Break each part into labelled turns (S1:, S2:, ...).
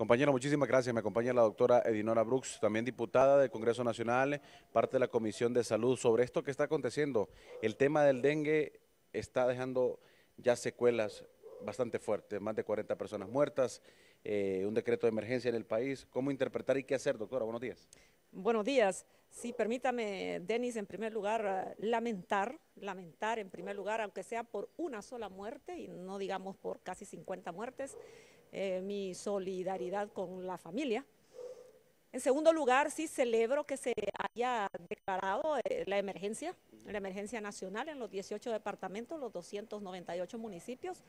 S1: Compañero, muchísimas gracias. Me acompaña la doctora Edinora Brooks, también diputada del Congreso Nacional, parte de la Comisión de Salud. Sobre esto que está aconteciendo, el tema del dengue está dejando ya secuelas bastante fuertes, más de 40 personas muertas, eh, un decreto de emergencia en el país. ¿Cómo interpretar y qué hacer, doctora? Buenos días.
S2: Buenos días. Sí, permítame, Denis, en primer lugar, eh, lamentar, lamentar en primer lugar, aunque sea por una sola muerte y no digamos por casi 50 muertes, eh, mi solidaridad con la familia. En segundo lugar, sí celebro que se haya declarado eh, la emergencia, la emergencia nacional en los 18 departamentos, los 298 municipios.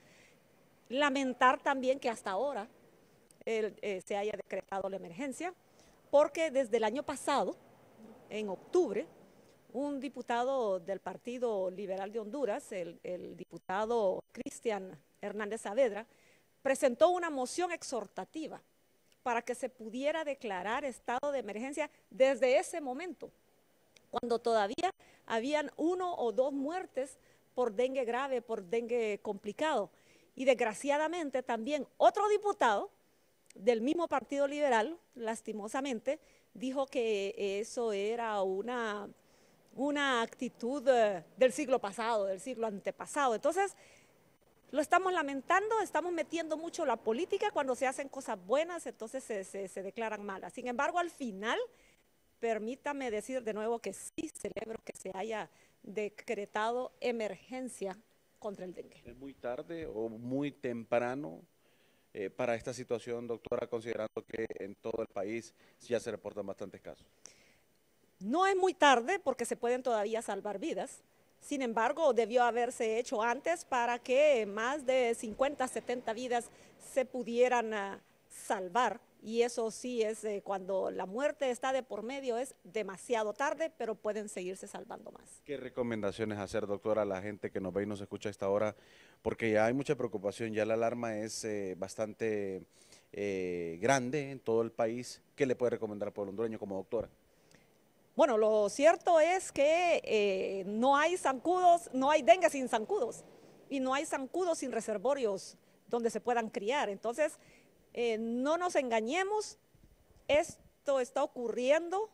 S2: Lamentar también que hasta ahora se haya decretado la emergencia porque desde el año pasado, en octubre, un diputado del Partido Liberal de Honduras, el, diputado Cristian Hernández Saavedra, presentó una moción exhortativa para que se pudiera declarar estado de emergencia desde ese momento, cuando todavía habían uno o dos muertes por dengue grave, por dengue complicado. Y desgraciadamente también otro diputado del mismo Partido Liberal, lastimosamente, dijo que eso era una, actitud eh, del siglo pasado, del siglo antepasado. Entonces, lo estamos lamentando, estamos metiendo mucho la política cuando se hacen cosas buenas, entonces se, se declaran malas. Sin embargo, al final, permítame decir de nuevo que sí celebro que se haya decretado emergencia contra el dengue.
S1: ¿Es muy tarde o muy temprano eh, para esta situación, doctora, considerando que en todo el país ya se reportan bastantes casos?
S2: No es muy tarde porque se pueden todavía salvar vidas. Sin embargo, debió haberse hecho antes para que más de 50, 70 vidas se pudieran... Ah, salvar, y eso sí es eh, cuando la muerte está de por medio, es demasiado tarde, pero pueden seguirse salvando más.
S1: ¿Qué recomendaciones hacer, doctora, a la gente que nos ve y nos escucha a esta hora? Porque ya hay mucha preocupación, ya la alarma es eh, bastante eh, grande en todo el país. ¿Qué le puede recomendar al pueblo hondureño como doctora?
S2: Bueno, lo cierto es que no hay zancudos, no hay dengue sin zancudos y no hay zancudos sin reservorios donde se puedan criar. Entonces, eh, no nos engañemos, esto está ocurriendo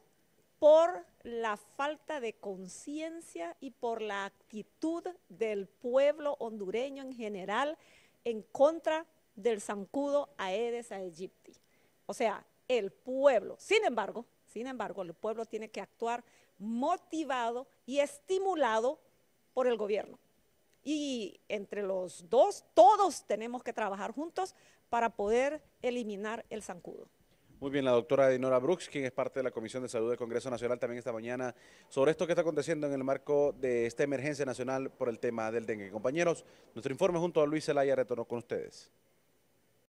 S2: por la falta de conciencia y por la actitud del pueblo hondureño en general en contra del zancudo Aedes aegypti. O sea, el pueblo. Sin embargo, sin embargo, el pueblo tiene que actuar motivado y estimulado por el gobierno. Y entre los dos, todos tenemos que trabajar juntos para poder eliminar el zancudo.
S1: Muy bien, la doctora Dinora Brooks, quien es parte de la Comisión de Salud del Congreso Nacional, también esta mañana, sobre esto que está aconteciendo en el marco de esta emergencia nacional por el tema del dengue. Compañeros, nuestro informe junto a Luis Zelaya retornó con ustedes.